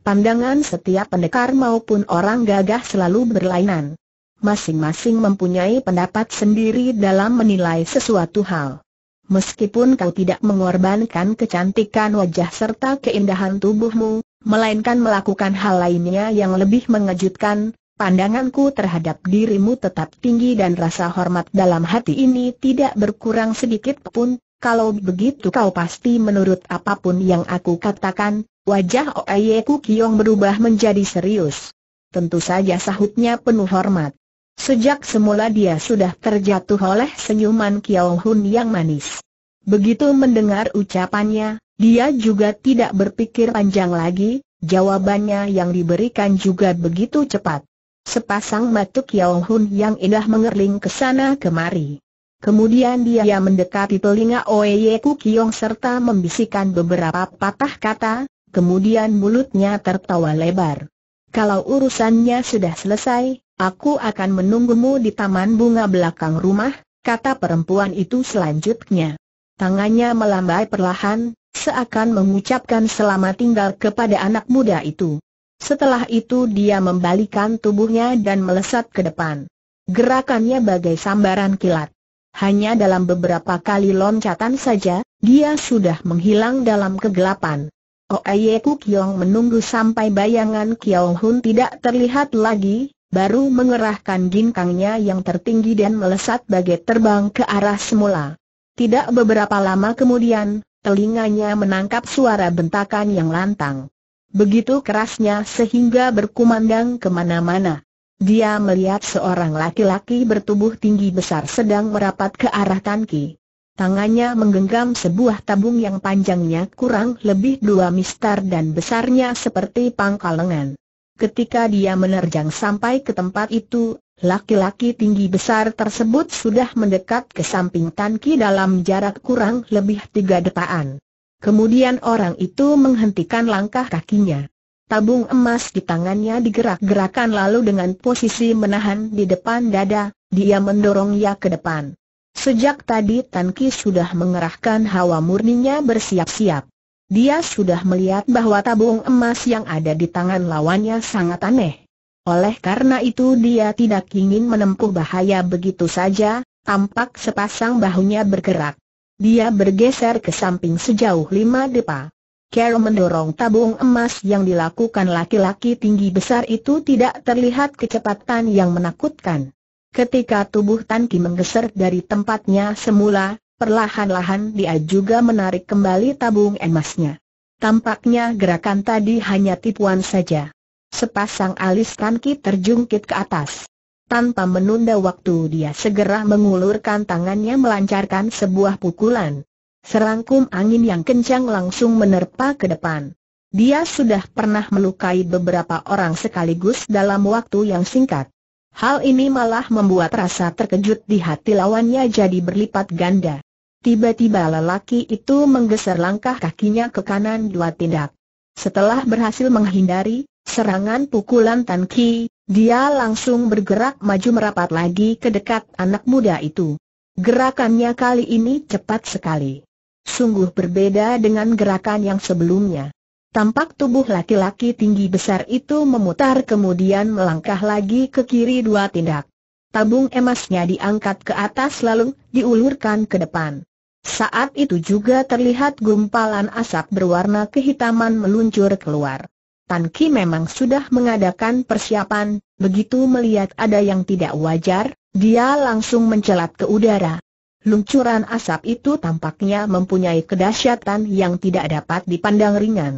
Pandangan setiap pendekar maupun orang gagah selalu berlainan. Masing-masing mempunyai pendapat sendiri dalam menilai sesuatu hal. Meskipun kau tidak mengorbankan kecantikan wajah serta keindahan tubuhmu, melainkan melakukan hal lainnya yang lebih mengejutkan, Pandanganku terhadap dirimu tetap tinggi dan rasa hormat dalam hati ini tidak berkurang sedikit pun. Kalau begitu kau pasti menurut apapun yang aku katakan, wajah Oye kiong berubah menjadi serius. Tentu saja sahutnya penuh hormat. Sejak semula dia sudah terjatuh oleh senyuman kiong Hun yang manis. Begitu mendengar ucapannya, dia juga tidak berpikir panjang lagi, jawabannya yang diberikan juga begitu cepat. Sepasang mata Kiao Hun yang indah mengerling ke sana kemari. Kemudian dia mendekati telinga Oeye Ku Kiong serta membisikkan beberapa patah kata, kemudian mulutnya tertawa lebar. Kalau urusannya sudah selesai, aku akan menunggumu di taman bunga belakang rumah, kata perempuan itu selanjutnya. Tangannya melambai perlahan, seakan mengucapkan selamat tinggal kepada anak muda itu. Setelah itu dia membalikan tubuhnya dan melesat ke depan. Gerakannya bagai sambaran kilat. Hanya dalam beberapa kali loncatan saja, dia sudah menghilang dalam kegelapan. Oeye oh, Kukyong menunggu sampai bayangan Kyong Hun tidak terlihat lagi, baru mengerahkan ginkangnya yang tertinggi dan melesat bagai terbang ke arah semula. Tidak beberapa lama kemudian, telinganya menangkap suara bentakan yang lantang. Begitu kerasnya sehingga berkumandang kemana-mana. Dia melihat seorang laki-laki bertubuh tinggi besar sedang merapat ke arah Tanki. Tangannya menggenggam sebuah tabung yang panjangnya kurang lebih dua mistar dan besarnya seperti pangkal lengan. Ketika dia menerjang sampai ke tempat itu, laki-laki tinggi besar tersebut sudah mendekat ke samping Tanki dalam jarak kurang lebih tiga detaan. Kemudian orang itu menghentikan langkah kakinya. Tabung emas di tangannya digerak-gerakan lalu dengan posisi menahan di depan dada, dia mendorongnya ke depan. Sejak tadi Tan Ki sudah mengerahkan hawa murninya bersiap-siap. Dia sudah melihat bahwa tabung emas yang ada di tangan lawannya sangat aneh. Oleh karena itu dia tidak ingin menempuh bahaya begitu saja, tampak sepasang bahunya bergerak. Dia bergeser ke samping sejauh lima depa. Carol mendorong tabung emas yang dilakukan laki-laki tinggi besar itu tidak terlihat kecepatan yang menakutkan. Ketika tubuh Tan menggeser dari tempatnya semula, perlahan-lahan dia juga menarik kembali tabung emasnya. Tampaknya gerakan tadi hanya tipuan saja. Sepasang alis Tan terjungkit ke atas. Tanpa menunda waktu dia segera mengulurkan tangannya melancarkan sebuah pukulan. Serangkum angin yang kencang langsung menerpa ke depan. Dia sudah pernah melukai beberapa orang sekaligus dalam waktu yang singkat. Hal ini malah membuat rasa terkejut di hati lawannya jadi berlipat ganda. Tiba-tiba lelaki itu menggeser langkah kakinya ke kanan dua tindak. Setelah berhasil menghindari serangan pukulan Tan Ki, dia langsung bergerak maju merapat lagi ke dekat anak muda itu. Gerakannya kali ini cepat sekali. Sungguh berbeda dengan gerakan yang sebelumnya. Tampak tubuh laki-laki tinggi besar itu memutar kemudian melangkah lagi ke kiri dua tindak. Tabung emasnya diangkat ke atas lalu diulurkan ke depan. Saat itu juga terlihat gumpalan asap berwarna kehitaman meluncur keluar. Tan Ki memang sudah mengadakan persiapan, begitu melihat ada yang tidak wajar, dia langsung mencelat ke udara. Luncuran asap itu tampaknya mempunyai kedahsyatan yang tidak dapat dipandang ringan.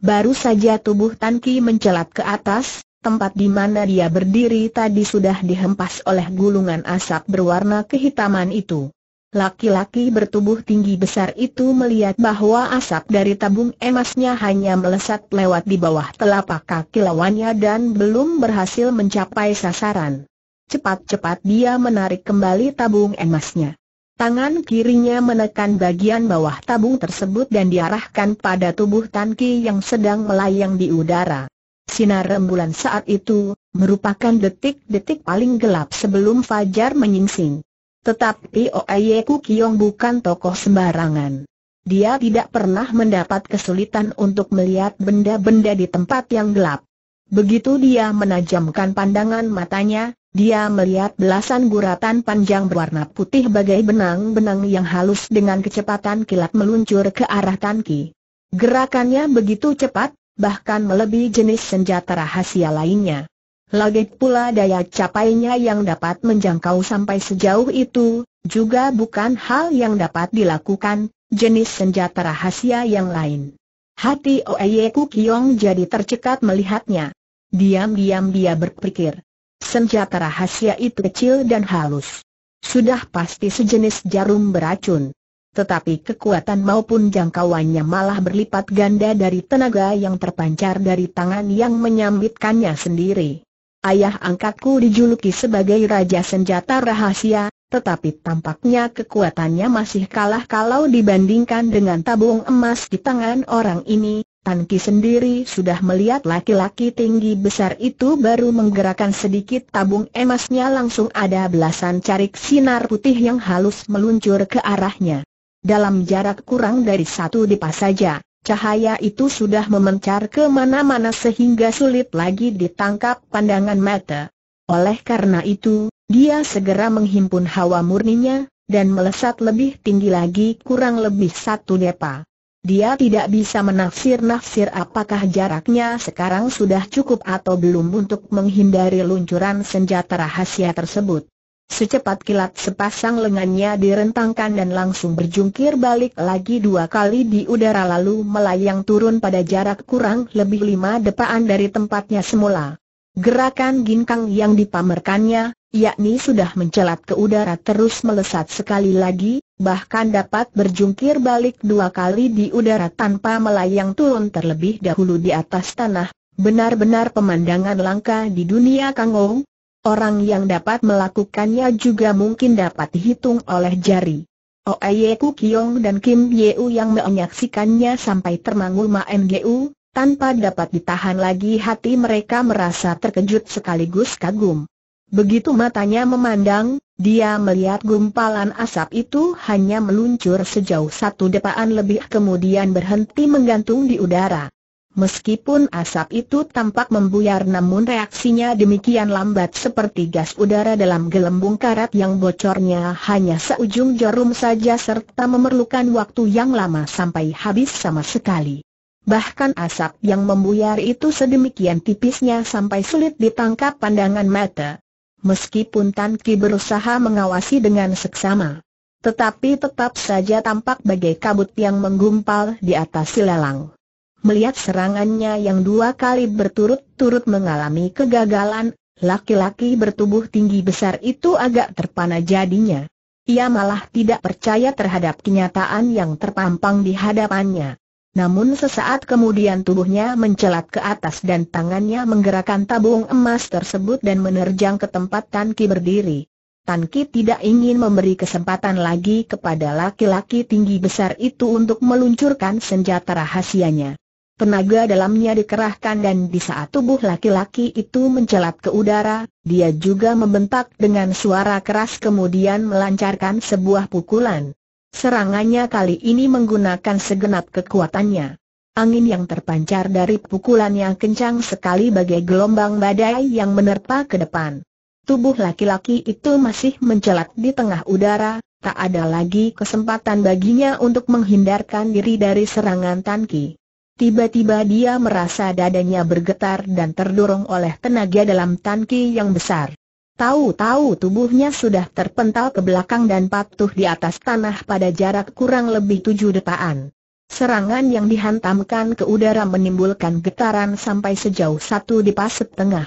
Baru saja tubuh Tan Ki mencelat ke atas, tempat di mana dia berdiri tadi sudah dihempas oleh gulungan asap berwarna kehitaman itu. Laki-laki bertubuh tinggi besar itu melihat bahwa asap dari tabung emasnya hanya melesat lewat di bawah telapak kaki lawannya dan belum berhasil mencapai sasaran. Cepat-cepat dia menarik kembali tabung emasnya. Tangan kirinya menekan bagian bawah tabung tersebut dan diarahkan pada tubuh tanki yang sedang melayang di udara. Sinar rembulan saat itu merupakan detik-detik paling gelap sebelum fajar menyingsing. Tetapi Oye Kiong bukan tokoh sembarangan. Dia tidak pernah mendapat kesulitan untuk melihat benda-benda di tempat yang gelap. Begitu dia menajamkan pandangan matanya, dia melihat belasan guratan panjang berwarna putih bagai benang-benang yang halus dengan kecepatan kilat meluncur ke arah Tanki. Gerakannya begitu cepat, bahkan melebihi jenis senjata rahasia lainnya. Lagi pula daya capainya yang dapat menjangkau sampai sejauh itu, juga bukan hal yang dapat dilakukan, jenis senjata rahasia yang lain. Hati Oeye Kukyong jadi tercekat melihatnya. Diam-diam dia berpikir. Senjata rahasia itu kecil dan halus. Sudah pasti sejenis jarum beracun. Tetapi kekuatan maupun jangkauannya malah berlipat ganda dari tenaga yang terpancar dari tangan yang menyambitkannya sendiri ayah angkatku dijuluki sebagai Raja Senjata Rahasia, tetapi tampaknya kekuatannya masih kalah kalau dibandingkan dengan tabung emas di tangan orang ini. Tan sendiri sudah melihat laki-laki tinggi besar itu baru menggerakkan sedikit tabung emasnya langsung ada belasan carik sinar putih yang halus meluncur ke arahnya. Dalam jarak kurang dari satu dipas saja, Cahaya itu sudah memencar ke mana-mana sehingga sulit lagi ditangkap pandangan mata. Oleh karena itu, dia segera menghimpun hawa murninya, dan melesat lebih tinggi lagi kurang lebih satu depa. Dia tidak bisa menafsir-nafsir apakah jaraknya sekarang sudah cukup atau belum untuk menghindari luncuran senjata rahasia tersebut. Secepat kilat sepasang lengannya direntangkan dan langsung berjungkir balik lagi dua kali di udara lalu melayang turun pada jarak kurang lebih lima depaan dari tempatnya semula. Gerakan ginkang yang dipamerkannya, yakni sudah mencelat ke udara terus melesat sekali lagi, bahkan dapat berjungkir balik dua kali di udara tanpa melayang turun terlebih dahulu di atas tanah, benar-benar pemandangan langka di dunia kangong, Orang yang dapat melakukannya juga mungkin dapat dihitung oleh jari. Oeye Kiong dan Kim Yeu yang menyaksikannya sampai termangu Maen Geu, tanpa dapat ditahan lagi hati mereka merasa terkejut sekaligus kagum. Begitu matanya memandang, dia melihat gumpalan asap itu hanya meluncur sejauh satu depaan lebih kemudian berhenti menggantung di udara. Meskipun asap itu tampak membuyar namun reaksinya demikian lambat seperti gas udara dalam gelembung karat yang bocornya hanya seujung jarum saja serta memerlukan waktu yang lama sampai habis sama sekali. Bahkan asap yang membuyar itu sedemikian tipisnya sampai sulit ditangkap pandangan mata. Meskipun Tan Ki berusaha mengawasi dengan seksama. Tetapi tetap saja tampak bagai kabut yang menggumpal di atas silalang. Melihat serangannya yang dua kali berturut-turut mengalami kegagalan, laki-laki bertubuh tinggi besar itu agak terpana jadinya. Ia malah tidak percaya terhadap kenyataan yang terpampang di hadapannya. Namun sesaat kemudian tubuhnya mencelat ke atas dan tangannya menggerakkan tabung emas tersebut dan menerjang ke tempat Tan berdiri. Tan tidak ingin memberi kesempatan lagi kepada laki-laki tinggi besar itu untuk meluncurkan senjata rahasianya. Tenaga dalamnya dikerahkan dan di saat tubuh laki-laki itu mencelat ke udara, dia juga membentak dengan suara keras kemudian melancarkan sebuah pukulan. Serangannya kali ini menggunakan segenap kekuatannya. Angin yang terpancar dari pukulan yang kencang sekali bagai gelombang badai yang menerpa ke depan. Tubuh laki-laki itu masih mencelat di tengah udara, tak ada lagi kesempatan baginya untuk menghindarkan diri dari serangan Tanki. Tiba-tiba dia merasa dadanya bergetar dan terdorong oleh tenaga dalam tangki yang besar. Tahu-tahu tubuhnya sudah terpental ke belakang dan patuh di atas tanah pada jarak kurang lebih tujuh detaan. Serangan yang dihantamkan ke udara menimbulkan getaran sampai sejauh satu di dipas setengah.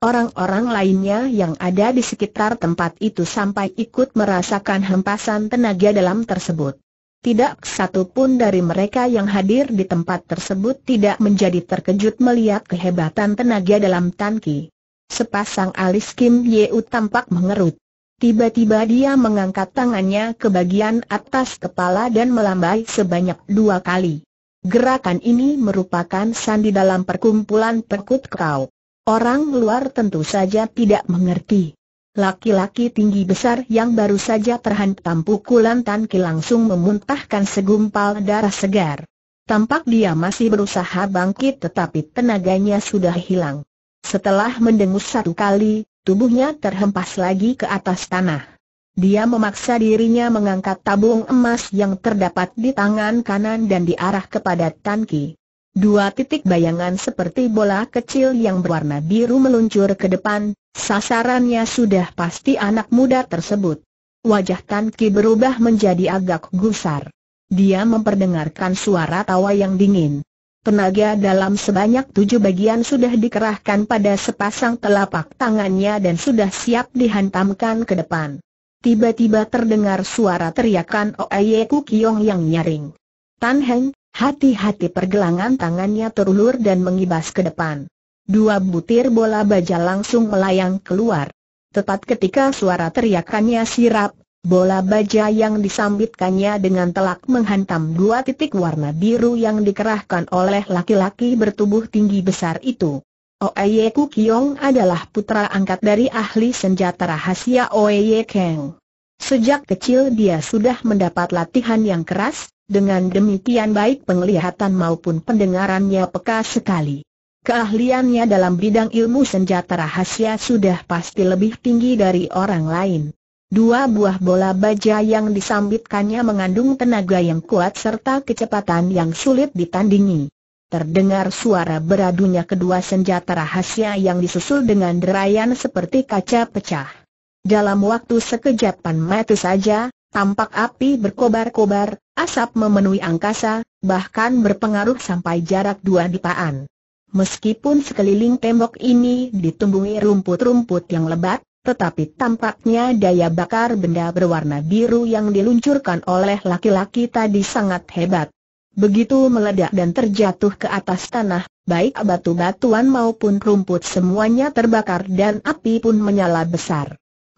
Orang-orang lainnya yang ada di sekitar tempat itu sampai ikut merasakan hempasan tenaga dalam tersebut. Tidak satu pun dari mereka yang hadir di tempat tersebut tidak menjadi terkejut melihat kehebatan tenaga dalam Tanki. Sepasang alis Kim Yeu tampak mengerut. Tiba-tiba dia mengangkat tangannya ke bagian atas kepala dan melambai sebanyak dua kali. Gerakan ini merupakan sandi dalam perkumpulan perkut kau. Orang luar tentu saja tidak mengerti. Laki-laki tinggi besar yang baru saja terhantam pukulan Tan Ki langsung memuntahkan segumpal darah segar. Tampak dia masih berusaha bangkit tetapi tenaganya sudah hilang. Setelah mendengus satu kali, tubuhnya terhempas lagi ke atas tanah. Dia memaksa dirinya mengangkat tabung emas yang terdapat di tangan kanan dan diarah kepada Tan Ki. Dua titik bayangan seperti bola kecil yang berwarna biru meluncur ke depan, sasarannya sudah pasti anak muda tersebut. Wajah Tan Ki berubah menjadi agak gusar. Dia memperdengarkan suara tawa yang dingin. Tenaga dalam sebanyak tujuh bagian sudah dikerahkan pada sepasang telapak tangannya dan sudah siap dihantamkan ke depan. Tiba-tiba terdengar suara teriakan Oye Kukiong yang nyaring. Tan Heng, Hati-hati pergelangan tangannya terulur dan mengibas ke depan. Dua butir bola baja langsung melayang keluar. Tepat ketika suara teriakannya sirap, bola baja yang disambitkannya dengan telak menghantam dua titik warna biru yang dikerahkan oleh laki-laki bertubuh tinggi besar itu. Oeye Kukyong adalah putra angkat dari ahli senjata rahasia Oeye Kang. Sejak kecil dia sudah mendapat latihan yang keras, dengan demikian baik penglihatan maupun pendengarannya peka sekali. Keahliannya dalam bidang ilmu senjata rahasia sudah pasti lebih tinggi dari orang lain. Dua buah bola baja yang disambitkannya mengandung tenaga yang kuat serta kecepatan yang sulit ditandingi. Terdengar suara beradunya kedua senjata rahasia yang disusul dengan derayan seperti kaca pecah. Dalam waktu sekejapan mata saja, Tampak api berkobar-kobar, asap memenuhi angkasa, bahkan berpengaruh sampai jarak dua dipaan. Meskipun sekeliling tembok ini ditumbuhi rumput-rumput yang lebat, tetapi tampaknya daya bakar benda berwarna biru yang diluncurkan oleh laki-laki tadi sangat hebat. Begitu meledak dan terjatuh ke atas tanah, baik batu-batuan maupun rumput semuanya terbakar dan api pun menyala besar.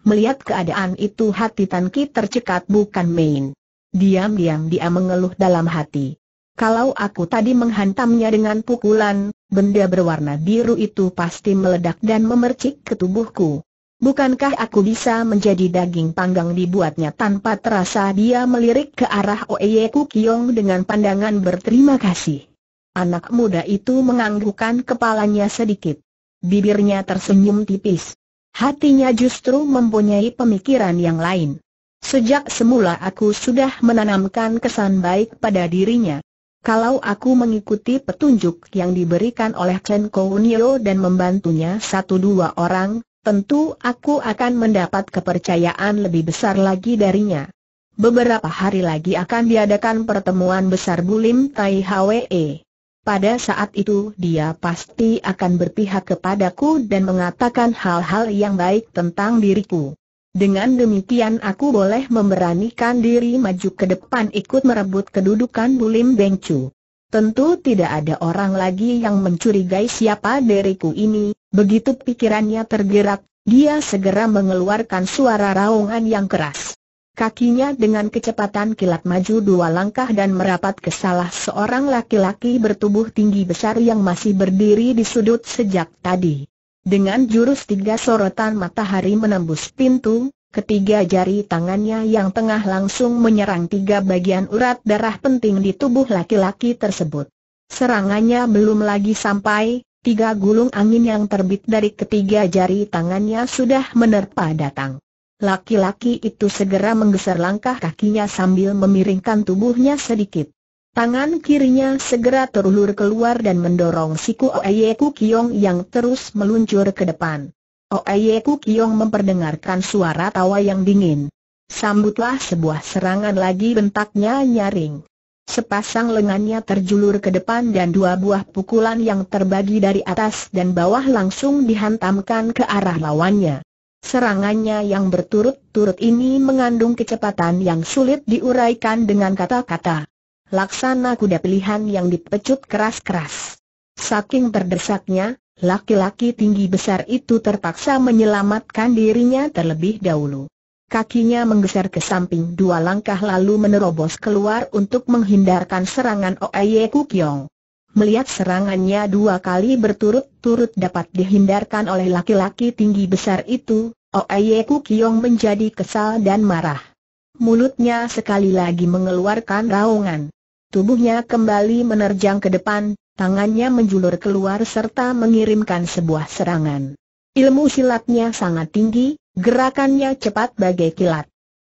Melihat keadaan itu hati Tan Ki tercekat bukan main. Diam-diam dia mengeluh dalam hati. Kalau aku tadi menghantamnya dengan pukulan, benda berwarna biru itu pasti meledak dan memercik ke tubuhku. Bukankah aku bisa menjadi daging panggang dibuatnya tanpa terasa dia melirik ke arah Oeye Kukyong dengan pandangan berterima kasih. Anak muda itu menganggukkan kepalanya sedikit. Bibirnya tersenyum tipis hatinya justru mempunyai pemikiran yang lain. Sejak semula aku sudah menanamkan kesan baik pada dirinya. Kalau aku mengikuti petunjuk yang diberikan oleh Chen Kounio dan membantunya satu dua orang, tentu aku akan mendapat kepercayaan lebih besar lagi darinya. Beberapa hari lagi akan diadakan pertemuan besar Bulim Tai Hwe. Pada saat itu dia pasti akan berpihak kepadaku dan mengatakan hal-hal yang baik tentang diriku. Dengan demikian aku boleh memberanikan diri maju ke depan ikut merebut kedudukan Bulim Bengcu. Tentu tidak ada orang lagi yang mencurigai siapa diriku ini, begitu pikirannya tergerak, dia segera mengeluarkan suara raungan yang keras. Kakinya dengan kecepatan kilat maju dua langkah dan merapat ke salah seorang laki-laki bertubuh tinggi besar yang masih berdiri di sudut sejak tadi. Dengan jurus tiga sorotan matahari menembus pintu, Ketiga jari tangannya yang tengah langsung menyerang tiga bagian urat darah penting di tubuh laki-laki tersebut. Serangannya belum lagi sampai, tiga gulung angin yang terbit dari ketiga jari tangannya sudah menerpa datang. Laki-laki itu segera menggeser langkah kakinya sambil memiringkan tubuhnya sedikit. Tangan kirinya segera terulur keluar dan mendorong siku Oeyeku Kiong yang terus meluncur ke depan. Oeyeku Kiong memperdengarkan suara tawa yang dingin. Sambutlah sebuah serangan lagi bentaknya nyaring. Sepasang lengannya terjulur ke depan dan dua buah pukulan yang terbagi dari atas dan bawah langsung dihantamkan ke arah lawannya. Serangannya yang berturut-turut ini mengandung kecepatan yang sulit diuraikan dengan kata-kata. Laksana kuda pilihan yang dipecut keras-keras. Saking terdesaknya, laki-laki tinggi besar itu terpaksa menyelamatkan dirinya terlebih dahulu. Kakinya menggeser ke samping dua langkah lalu menerobos keluar untuk menghindarkan serangan Oye Kukyong melihat serangannya dua kali berturut-turut dapat dihindarkan oleh laki-laki tinggi besar itu, Oeye Kyong menjadi kesal dan marah. Mulutnya sekali lagi mengeluarkan raungan. Tubuhnya kembali menerjang ke depan, tangannya menjulur keluar serta mengirimkan sebuah serangan. Ilmu silatnya sangat tinggi, gerakannya cepat bagai kilat.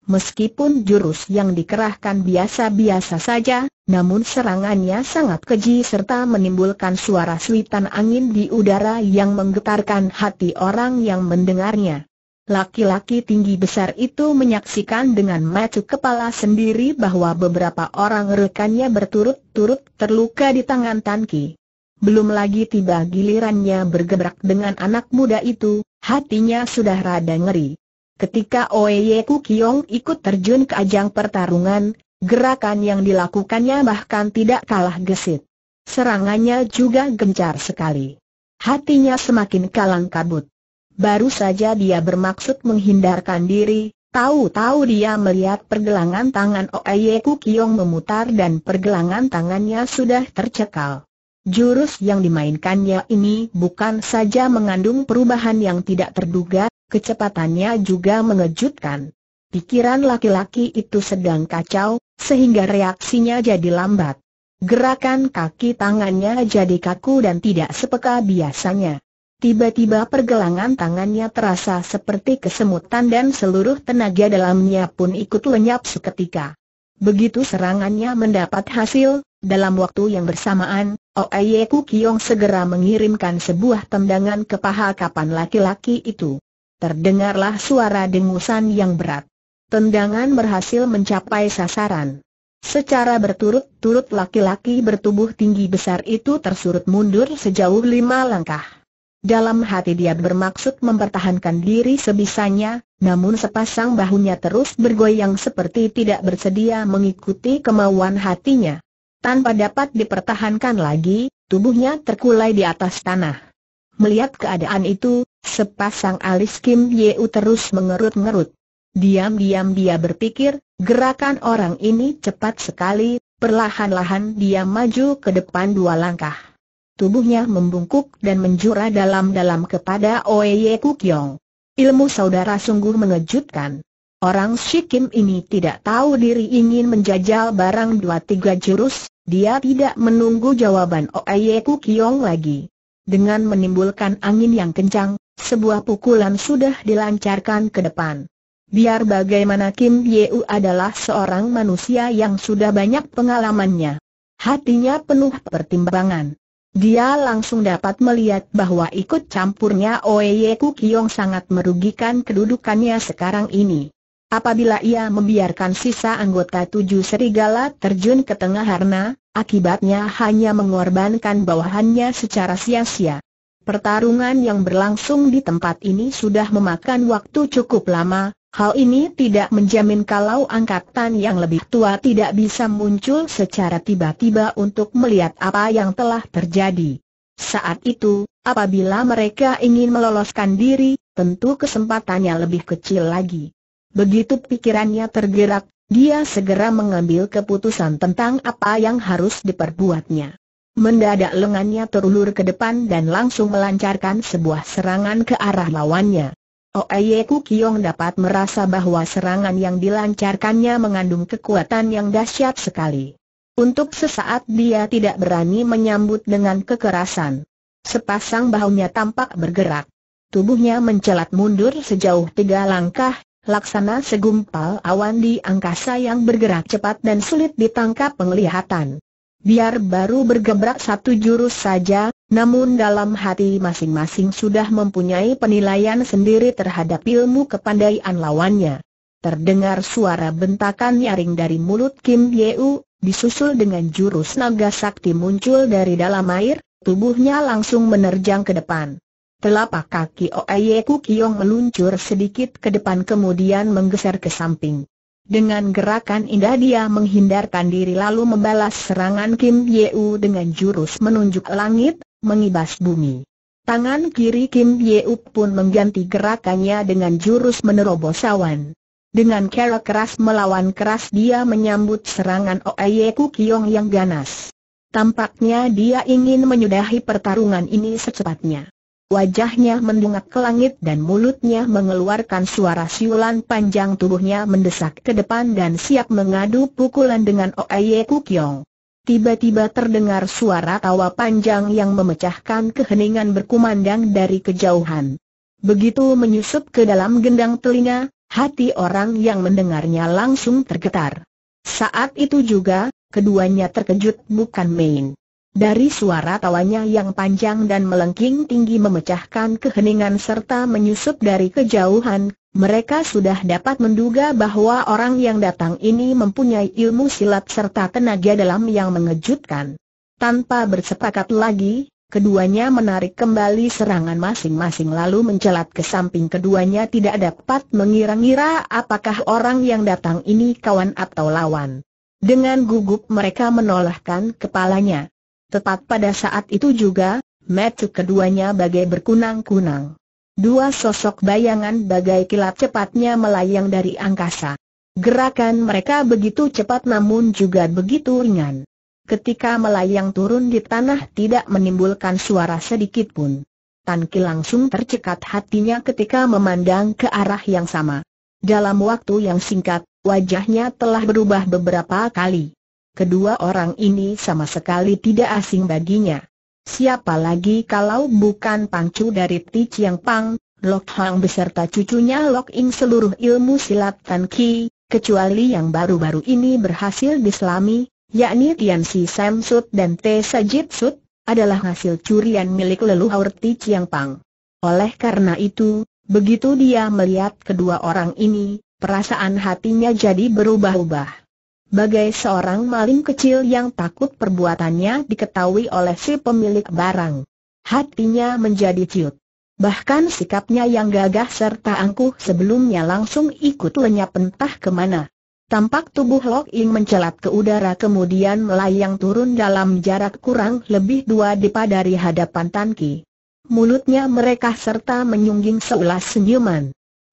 Meskipun jurus yang dikerahkan biasa-biasa saja, namun serangannya sangat keji serta menimbulkan suara suitan angin di udara yang menggetarkan hati orang yang mendengarnya. Laki-laki tinggi besar itu menyaksikan dengan mata kepala sendiri bahwa beberapa orang rekannya berturut-turut terluka di tangan Tanki. Belum lagi tiba gilirannya bergebrak dengan anak muda itu, hatinya sudah rada ngeri. Ketika Oeye Kukyong ikut terjun ke ajang pertarungan, gerakan yang dilakukannya bahkan tidak kalah gesit. Serangannya juga gencar sekali. Hatinya semakin kalang kabut. Baru saja dia bermaksud menghindarkan diri, Tahu-tahu dia melihat pergelangan tangan Oeye Kukyong memutar dan pergelangan tangannya sudah tercekal. Jurus yang dimainkannya ini bukan saja mengandung perubahan yang tidak terduga, Kecepatannya juga mengejutkan. Pikiran laki-laki itu sedang kacau, sehingga reaksinya jadi lambat. Gerakan kaki tangannya jadi kaku dan tidak sepeka biasanya. Tiba-tiba pergelangan tangannya terasa seperti kesemutan dan seluruh tenaga dalamnya pun ikut lenyap seketika. Begitu serangannya mendapat hasil, dalam waktu yang bersamaan, Oeye Ku Kiong segera mengirimkan sebuah tendangan ke paha kapan laki-laki itu terdengarlah suara dengusan yang berat. Tendangan berhasil mencapai sasaran. Secara berturut-turut laki-laki bertubuh tinggi besar itu tersurut mundur sejauh lima langkah. Dalam hati dia bermaksud mempertahankan diri sebisanya, namun sepasang bahunya terus bergoyang seperti tidak bersedia mengikuti kemauan hatinya. Tanpa dapat dipertahankan lagi, tubuhnya terkulai di atas tanah. Melihat keadaan itu, sepasang alis Kim Yeu terus mengerut-ngerut. Diam-diam dia berpikir, gerakan orang ini cepat sekali, perlahan-lahan dia maju ke depan dua langkah. Tubuhnya membungkuk dan menjura dalam-dalam kepada Oye Kukyong. Ilmu saudara sungguh mengejutkan. Orang Shikim ini tidak tahu diri ingin menjajal barang dua tiga jurus, dia tidak menunggu jawaban Oye Kukyong lagi dengan menimbulkan angin yang kencang, sebuah pukulan sudah dilancarkan ke depan. Biar bagaimana Kim Yeu adalah seorang manusia yang sudah banyak pengalamannya. Hatinya penuh pertimbangan. Dia langsung dapat melihat bahwa ikut campurnya Oeye Kukyong sangat merugikan kedudukannya sekarang ini. Apabila ia membiarkan sisa anggota tujuh serigala terjun ke tengah harna, Akibatnya hanya mengorbankan bawahannya secara sia-sia. Pertarungan yang berlangsung di tempat ini sudah memakan waktu cukup lama, hal ini tidak menjamin kalau angkatan yang lebih tua tidak bisa muncul secara tiba-tiba untuk melihat apa yang telah terjadi. Saat itu, apabila mereka ingin meloloskan diri, tentu kesempatannya lebih kecil lagi. Begitu pikirannya tergerak, dia segera mengambil keputusan tentang apa yang harus diperbuatnya. Mendadak lengannya terulur ke depan dan langsung melancarkan sebuah serangan ke arah lawannya. Oeye Kukyong dapat merasa bahwa serangan yang dilancarkannya mengandung kekuatan yang dahsyat sekali. Untuk sesaat dia tidak berani menyambut dengan kekerasan. Sepasang bahunya tampak bergerak. Tubuhnya mencelat mundur sejauh tiga langkah, laksana segumpal awan di angkasa yang bergerak cepat dan sulit ditangkap penglihatan. Biar baru bergebrak satu jurus saja, namun dalam hati masing-masing sudah mempunyai penilaian sendiri terhadap ilmu kepandaian lawannya. Terdengar suara bentakan nyaring dari mulut Kim Yeu, disusul dengan jurus naga sakti muncul dari dalam air, tubuhnya langsung menerjang ke depan. Telapak kaki Oeye Kukiong meluncur sedikit ke depan kemudian menggeser ke samping. Dengan gerakan indah dia menghindarkan diri lalu membalas serangan Kim Yeu dengan jurus menunjuk langit, mengibas bumi. Tangan kiri Kim Yeu pun mengganti gerakannya dengan jurus menerobos awan. Dengan cara keras melawan keras dia menyambut serangan Oeye Kukiong yang ganas. Tampaknya dia ingin menyudahi pertarungan ini secepatnya. Wajahnya mendungak ke langit dan mulutnya mengeluarkan suara siulan panjang tubuhnya mendesak ke depan dan siap mengadu pukulan dengan Oeye Kukyong. Tiba-tiba terdengar suara tawa panjang yang memecahkan keheningan berkumandang dari kejauhan. Begitu menyusup ke dalam gendang telinga, hati orang yang mendengarnya langsung tergetar. Saat itu juga, keduanya terkejut bukan main. Dari suara tawanya yang panjang dan melengking tinggi memecahkan keheningan serta menyusup dari kejauhan, mereka sudah dapat menduga bahwa orang yang datang ini mempunyai ilmu silat serta tenaga dalam yang mengejutkan. Tanpa bersepakat lagi, keduanya menarik kembali serangan masing-masing lalu mencelat ke samping keduanya tidak dapat mengira-ngira apakah orang yang datang ini kawan atau lawan. Dengan gugup mereka menolakkan kepalanya. Tepat pada saat itu juga, metu keduanya bagai berkunang-kunang. Dua sosok bayangan bagai kilat cepatnya melayang dari angkasa. Gerakan mereka begitu cepat namun juga begitu ringan. Ketika melayang turun di tanah tidak menimbulkan suara sedikit pun. Tan Ki langsung tercekat hatinya ketika memandang ke arah yang sama. Dalam waktu yang singkat, wajahnya telah berubah beberapa kali kedua orang ini sama sekali tidak asing baginya. Siapa lagi kalau bukan pangcu dari Ti Pang, Lok Hang beserta cucunya Lok Ing seluruh ilmu silat Tan Ki, kecuali yang baru-baru ini berhasil diselami, yakni Tian Si Sam Sut dan Te Sajit Sut, adalah hasil curian milik leluhur Ti Pang. Oleh karena itu, begitu dia melihat kedua orang ini, perasaan hatinya jadi berubah-ubah bagai seorang maling kecil yang takut perbuatannya diketahui oleh si pemilik barang. Hatinya menjadi ciut. Bahkan sikapnya yang gagah serta angkuh sebelumnya langsung ikut lenyap entah kemana. Tampak tubuh Lok Ing mencelat ke udara kemudian melayang turun dalam jarak kurang lebih dua depa dari hadapan Tan Ki. Mulutnya mereka serta menyungging seulas senyuman.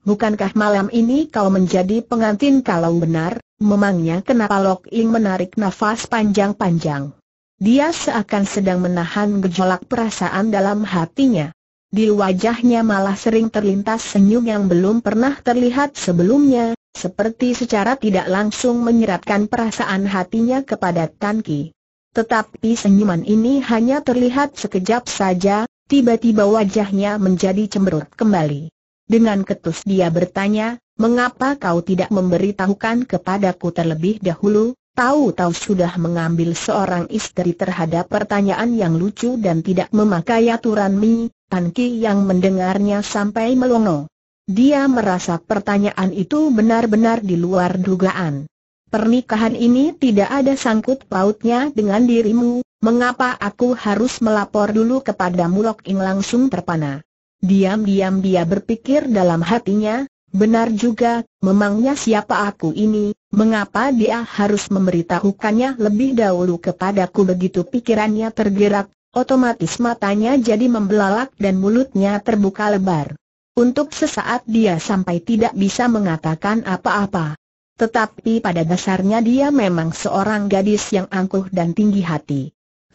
Bukankah malam ini kau menjadi pengantin kalau benar, memangnya kenapa Lok Ing menarik nafas panjang-panjang? Dia seakan sedang menahan gejolak perasaan dalam hatinya. Di wajahnya malah sering terlintas senyum yang belum pernah terlihat sebelumnya, seperti secara tidak langsung menyeratkan perasaan hatinya kepada Tan Ki. Tetapi senyuman ini hanya terlihat sekejap saja, tiba-tiba wajahnya menjadi cemberut kembali. Dengan ketus dia bertanya, mengapa kau tidak memberitahukan kepadaku terlebih dahulu? Tahu-tahu sudah mengambil seorang istri terhadap pertanyaan yang lucu dan tidak memakai aturan Mi, Tan Ki yang mendengarnya sampai melongo. Dia merasa pertanyaan itu benar-benar di luar dugaan. Pernikahan ini tidak ada sangkut pautnya dengan dirimu, mengapa aku harus melapor dulu kepada Mulok? Ing langsung terpana. Diam-diam dia berpikir dalam hatinya, benar juga, memangnya siapa aku ini, mengapa dia harus memberitahukannya lebih dahulu kepadaku begitu pikirannya tergerak, otomatis matanya jadi membelalak dan mulutnya terbuka lebar. Untuk sesaat dia sampai tidak bisa mengatakan apa-apa. Tetapi pada dasarnya dia memang seorang gadis yang angkuh dan tinggi hati.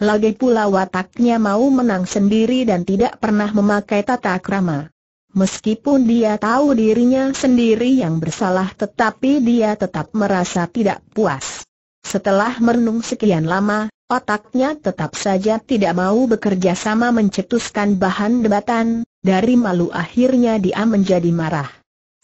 Lagi pula wataknya mau menang sendiri dan tidak pernah memakai tata krama. Meskipun dia tahu dirinya sendiri yang bersalah tetapi dia tetap merasa tidak puas. Setelah merenung sekian lama, otaknya tetap saja tidak mau bekerja sama mencetuskan bahan debatan, dari malu akhirnya dia menjadi marah.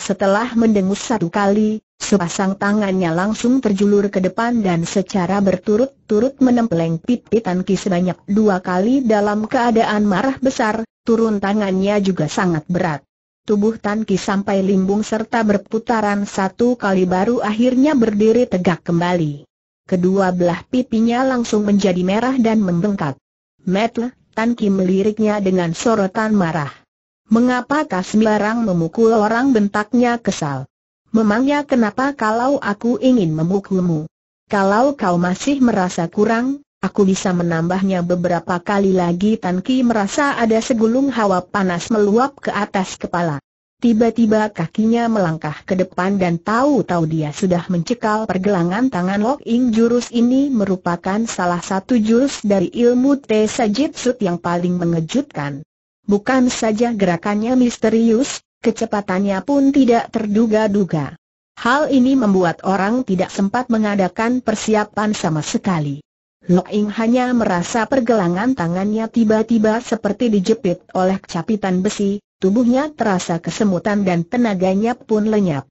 Setelah mendengus satu kali, Sepasang tangannya langsung terjulur ke depan dan secara berturut-turut menempeleng pipi Tanki sebanyak dua kali dalam keadaan marah besar, turun tangannya juga sangat berat. Tubuh Tanki sampai limbung serta berputaran satu kali baru akhirnya berdiri tegak kembali. Kedua belah pipinya langsung menjadi merah dan membengkak. Metla, Tanki meliriknya dengan sorotan marah. Mengapa Kasmi sembarang memukul orang bentaknya kesal? Memangnya kenapa kalau aku ingin memukulmu? Kalau kau masih merasa kurang, aku bisa menambahnya beberapa kali lagi Tan Ki merasa ada segulung hawa panas meluap ke atas kepala. Tiba-tiba kakinya melangkah ke depan dan tahu-tahu dia sudah mencekal pergelangan tangan Lok Ing jurus ini merupakan salah satu jurus dari ilmu Te Sajitsut yang paling mengejutkan. Bukan saja gerakannya misterius, Kecepatannya pun tidak terduga-duga. Hal ini membuat orang tidak sempat mengadakan persiapan sama sekali. Lok Ing hanya merasa pergelangan tangannya tiba-tiba seperti dijepit oleh capitan besi, tubuhnya terasa kesemutan dan tenaganya pun lenyap.